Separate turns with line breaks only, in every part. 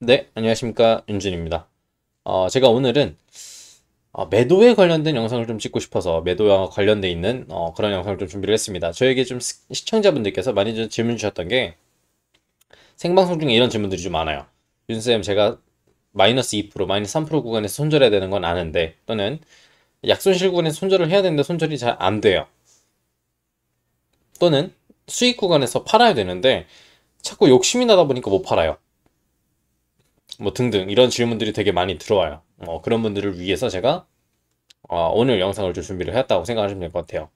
네, 안녕하십니까. 윤준입니다. 어, 제가 오늘은 어, 매도에 관련된 영상을 좀 찍고 싶어서 매도와 관련돼 있는 어, 그런 영상을 좀 준비를 했습니다. 저에게 좀 시, 시청자분들께서 많이 좀 질문 주셨던 게 생방송 중에 이런 질문들이 좀 많아요. 윤쌤, 제가 마이너스 2%, 마이너스 3% 구간에서 손절해야 되는 건 아는데 또는 약손실 구간에서 손절을 해야 되는데 손절이 잘 안 돼요. 또는 수익 구간에서 팔아야 되는데 자꾸 욕심이 나다 보니까 못 팔아요. 뭐 등등 이런 질문들이 되게 많이 들어와요. 어, 그런 분들을 위해서 제가 어, 오늘 영상을 좀 준비를 했다고 생각하시면 될 것 같아요.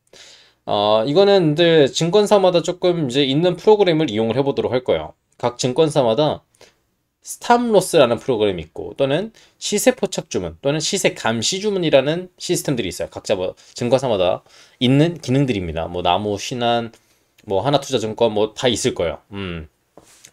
어, 이거는 이제 증권사마다 조금 이제 있는 프로그램을 이용을 해보도록 할 거예요. 각 증권사마다 스탑로스라는 프로그램이 있고 또는 시세 포착 주문 또는 시세 감시 주문이라는 시스템들이 있어요. 각자 뭐 증권사마다 있는 기능들입니다. 뭐 나무, 신한, 뭐 하나투자증권 뭐 다 있을 거예요. 음.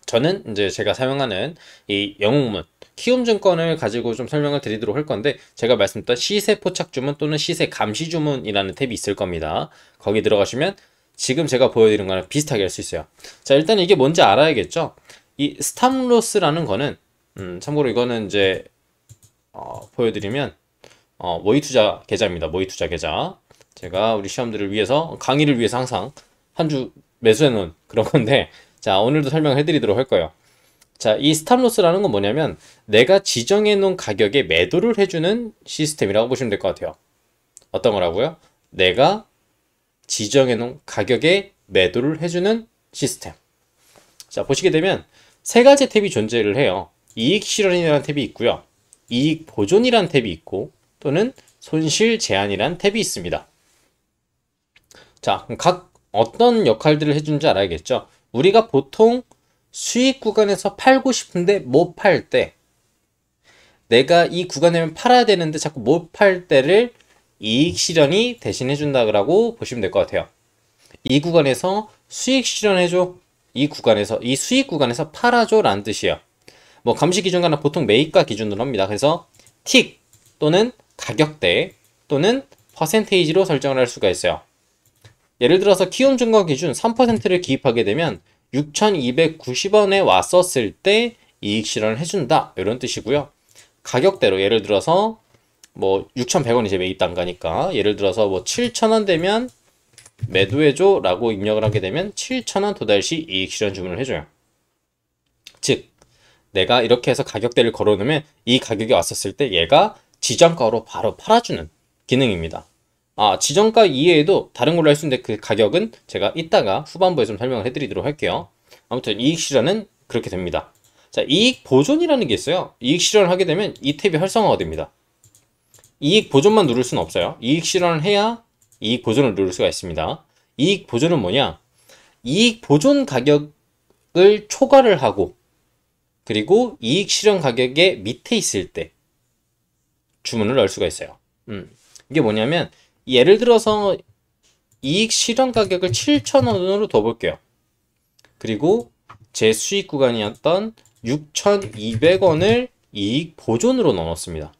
저는 이제 제가 사용하는 이 영웅문 키움증권을 가지고 좀 설명을 드리도록 할 건데 제가 말씀드렸던 시세 포착 주문 또는 시세 감시 주문이라는 탭이 있을 겁니다. 거기 들어가시면 지금 제가 보여드린 거랑 비슷하게 할 수 있어요. 자 일단 이게 뭔지 알아야겠죠. 이 스탑로스라는 거는 음, 참고로 이거는 이제 어, 보여드리면 어, 모의투자 계좌입니다. 모의투자 계좌. 제가 우리 시험들을 위해서 강의를 위해서 항상 한 주 매수해놓은 그런 건데 자, 오늘도 설명해 드리도록 할 거예요. 자, 이 스탑로스라는 건 뭐냐면 내가 지정해 놓은 가격에 매도를 해주는 시스템이라고 보시면 될 것 같아요. 어떤 거라고요? 내가 지정해 놓은 가격에 매도를 해주는 시스템. 자, 보시게 되면 세 가지 탭이 존재를 해요. 이익 실현이라는 탭이 있고요. 이익 보존이라는 탭이 있고 또는 손실 제한이라는 탭이 있습니다. 자, 각 어떤 역할들을 해준지 알아야겠죠. 우리가 보통 수익 구간에서 팔고 싶은데 못 팔 때 내가 이구간에 팔아야 되는데 자꾸 못 팔 때를 이익 실현이 대신해 준다고 보시면 될 것 같아요. 이 구간에서 수익 실현해줘. 이 구간에서 이 수익 구간에서 팔아줘 라는 뜻이에요. 뭐 감시 기준과는 보통 매입가 기준으로 합니다. 그래서 틱 또는 가격대 또는 퍼센테이지로 설정을 할 수가 있어요. 예를 들어서 키움 증권 기준 3%를 기입하게 되면 6,290원에 왔었을 때 이익 실현을 해준다 이런 뜻이고요. 가격대로 예를 들어서 뭐 6,100원이 제 매입 단가니까 예를 들어서 뭐 7,000원 되면 매도해줘 라고 입력을 하게 되면 7,000원 도달 시 이익 실현 주문을 해줘요. 즉 내가 이렇게 해서 가격대를 걸어놓으면 이 가격이 왔었을 때 얘가 지정가로 바로 팔아주는 기능입니다. 아 지정가 이외에도 다른 걸로 할 수 있는데 그 가격은 제가 이따가 후반부에 좀 설명을 해드리도록 할게요 아무튼 이익 실현은 그렇게 됩니다 자 이익 보존이라는 게 있어요 이익 실현을 하게 되면 이 탭이 활성화가 됩니다 이익 보존만 누를 수는 없어요 이익 실현을 해야 이익 보존을 누를 수가 있습니다 이익 보존은 뭐냐 이익 보존 가격을 초과를 하고 그리고 이익 실현 가격의 밑에 있을 때 주문을 넣을 수가 있어요 음, 이게 뭐냐면 예를 들어서 이익 실현 가격을 7,000원으로 더 볼게요. 그리고 제 수익 구간이었던 6,200원을 이익 보존으로 넣었습니다.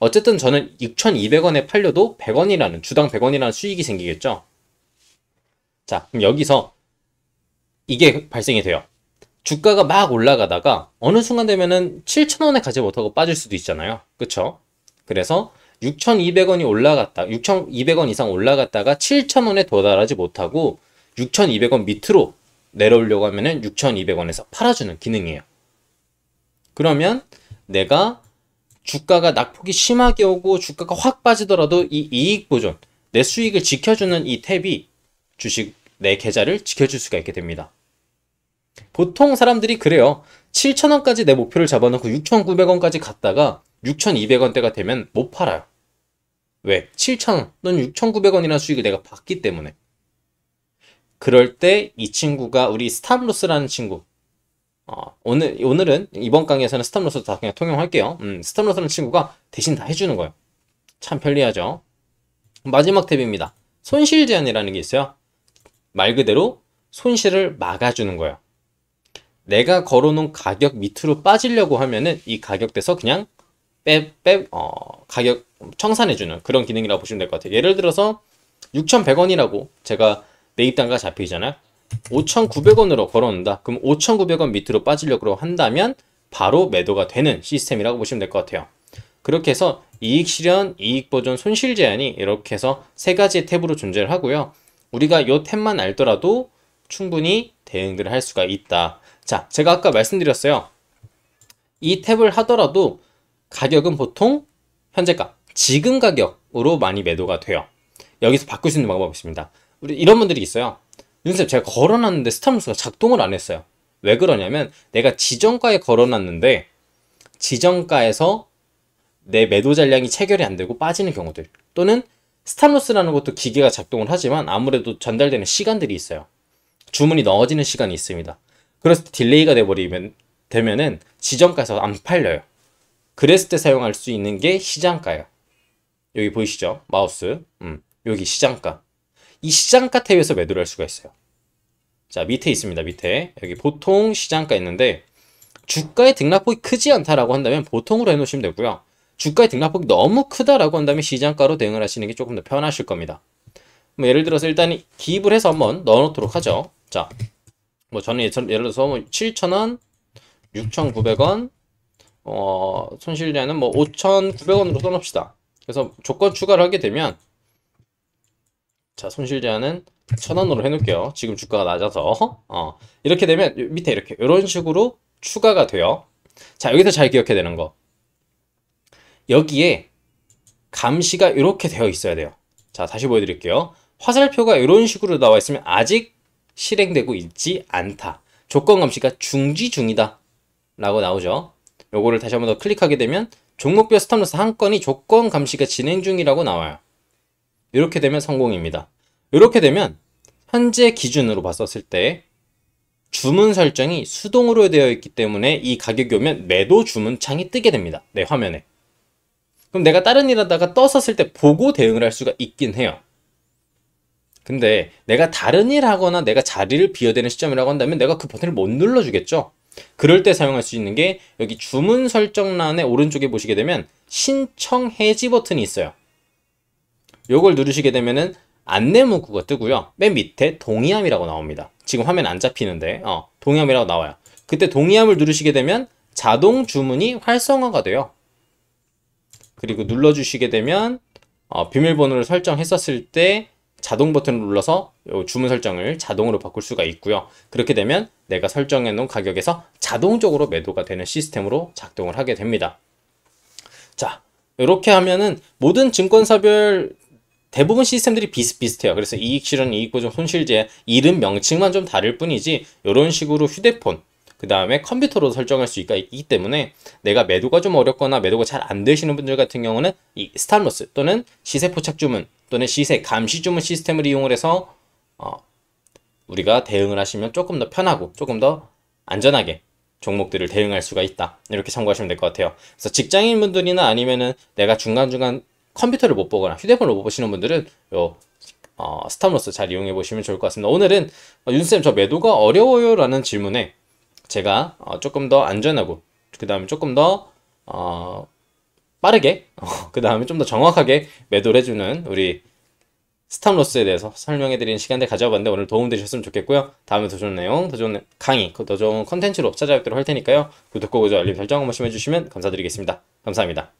어쨌든 저는 6,200원에 팔려도 100원이라는 주당 100원이라는 수익이 생기겠죠. 자, 그럼 여기서 이게 발생이 돼요. 주가가 막 올라가다가 어느 순간 되면은 7,000원에 가지 못하고 빠질 수도 있잖아요. 그쵸? 그래서 6,200원이 올라갔다 6,200원 이상 올라갔다가 7,000원에 도달하지 못하고 6,200원 밑으로 내려오려고 하면은 6,200원에서 팔아주는 기능이에요. 그러면 내가 주가가 낙폭이 심하게 오고 주가가 확 빠지더라도 이 이익 보존, 내 수익을 지켜주는 이 탭이 주식 내 계좌를 지켜줄 수가 있게 됩니다. 보통 사람들이 그래요. 7,000원까지 내 목표를 잡아놓고 6,900원까지 갔다가 6,200원대가 되면 못 팔아요. 왜? 7,000원 또 6,900원이라는 수익을 내가 받기 때문에. 그럴 때 이 친구가 우리 스탑로스라는 친구 어, 오늘, 오늘은 이번 강의에서는 스탑로스 다 그냥 통용할게요. 음, 스탑로스라는 친구가 대신 다 해주는 거예요. 참 편리하죠. 마지막 탭입니다. 손실 제한이라는 게 있어요. 말 그대로 손실을 막아주는 거예요. 내가 걸어놓은 가격 밑으로 빠지려고 하면은 이 가격대에서 그냥 빼, 빼, 어, 가격 청산해주는 그런 기능이라고 보시면 될 것 같아요. 예를 들어서 6,100원이라고 제가 매입 단가 잡히잖아요. 5,900원으로 걸어놓는다. 그럼 5,900원 밑으로 빠지려고 한다면 바로 매도가 되는 시스템이라고 보시면 될 것 같아요. 그렇게 해서 이익 실현, 이익 보존, 손실 제한이 이렇게 해서 세 가지 탭으로 존재를 하고요. 우리가 요 탭만 알더라도 충분히 대응들을 할 수가 있다. 자, 제가 아까 말씀드렸어요. 이 탭을 하더라도 가격은 보통 현재값, 지금 가격으로 많이 매도가 돼요. 여기서 바꿀 수 있는 방법이 있습니다. 우리 이런 분들이 있어요. 윤쌤 제가 걸어놨는데 스타무스가 작동을 안 했어요. 왜 그러냐면 내가 지정가에 걸어놨는데 지정가에서 내 매도 잔량이 체결이 안 되고 빠지는 경우들 또는 스탑로스라는 것도 기계가 작동을 하지만 아무래도 전달되는 시간들이 있어요. 주문이 넣어지는 시간이 있습니다. 그래서 딜레이가 돼버리면 되면은 지정가에서 안 팔려요. 그랬을 때 사용할 수 있는 게 시장가예요. 여기 보이시죠? 마우스. 음, 여기 시장가. 이 시장가 탭에서 매도를 할 수가 있어요. 자, 밑에 있습니다. 밑에. 여기 보통 시장가 있는데 주가의 등락폭이 크지 않다라고 한다면 보통으로 해 놓으시면 되고요. 주가의 등락폭이 너무 크다라고 한다면 시장가로 대응을 하시는 게 조금 더 편하실 겁니다. 뭐 예를 들어서 일단 기입을 해서 한번 넣어 놓도록 하죠. 자. 뭐 저는 예를 들어서 7,000원, 뭐 6,900원, 어, 손실자는 뭐 5,900원으로 써놓읍시다. 그래서 조건 추가를 하게 되면 자 손실자는 1,000원으로 해놓을게요. 지금 주가가 낮아서 어, 이렇게 되면 밑에 이렇게 이런 식으로 추가가 돼요. 자 여기서 잘 기억해야 되는 거 여기에 감시가 이렇게 되어 있어야 돼요. 자 다시 보여드릴게요. 화살표가 이런 식으로 나와 있으면 아직 실행되고 있지 않다. 조건 감시가 중지 중이다. 라고 나오죠. 요거를 다시 한번 더 클릭하게 되면 종목별 스탑로스 한 건이 조건 감시가 진행 중이라고 나와요. 이렇게 되면 성공입니다. 이렇게 되면 현재 기준으로 봤었을 때 주문 설정이 수동으로 되어 있기 때문에 이 가격이 오면 매도 주문 창이 뜨게 됩니다. 내 네, 화면에. 그럼 내가 다른 일 하다가 떴었을 때 보고 대응을 할 수가 있긴 해요. 근데 내가 다른 일 하거나 내가 자리를 비워대는 시점이라고 한다면 내가 그 버튼을 못 눌러주겠죠? 그럴 때 사용할 수 있는 게 여기 주문 설정란의 오른쪽에 보시게 되면 신청 해지 버튼이 있어요. 요걸 누르시게 되면은 안내 문구가 뜨고요. 맨 밑에 동의함이라고 나옵니다. 지금 화면 안 잡히는데 어, 동의함이라고 나와요. 그때 동의함을 누르시게 되면 자동 주문이 활성화가 돼요. 그리고 눌러주시게 되면 어, 비밀번호를 설정했었을 때 자동 버튼을 눌러서 주문 설정을 자동으로 바꿀 수가 있고요. 그렇게 되면 내가 설정해 놓은 가격에서 자동적으로 매도가 되는 시스템으로 작동을 하게 됩니다. 자, 이렇게 하면은 모든 증권사별 대부분 시스템들이 비슷비슷해요. 그래서 이익 실현, 이익 보존, 손실제 이름 명칭만 좀 다를 뿐이지 이런 식으로 휴대폰 그 다음에 컴퓨터로 설정할 수 있기 때문에 내가 매도가 좀 어렵거나 매도가 잘 안 되시는 분들 같은 경우는 이 스탑러스 또는 시세 포착 주문 또는 시세 감시 주문 시스템을 이용을 해서 어, 우리가 대응을 하시면 조금 더 편하고 조금 더 안전하게 종목들을 대응할 수가 있다. 이렇게 참고하시면 될 것 같아요. 그래서 직장인분들이나 아니면은 내가 중간중간 컴퓨터를 못 보거나 휴대폰을 못 보시는 분들은 요 어, 스타머스 잘 이용해 보시면 좋을 것 같습니다. 오늘은 어, 윤쌤 저 매도가 어려워요 라는 질문에 제가 어, 조금 더 안전하고 그 다음에 조금 더 어, 빠르게 어, 그 다음에 좀 더 정확하게 매도를 해주는 우리 스탑 로스에 대해서 설명해드리는 시간들 가져봤는데 오늘 도움되셨으면 좋겠고요. 다음에 더 좋은 내용, 더 좋은 강의, 그 더 좋은 컨텐츠로 찾아뵙도록 할 테니까요. 구독과 좋아 알림 설정 한 번씩 해주시면 감사드리겠습니다. 감사합니다.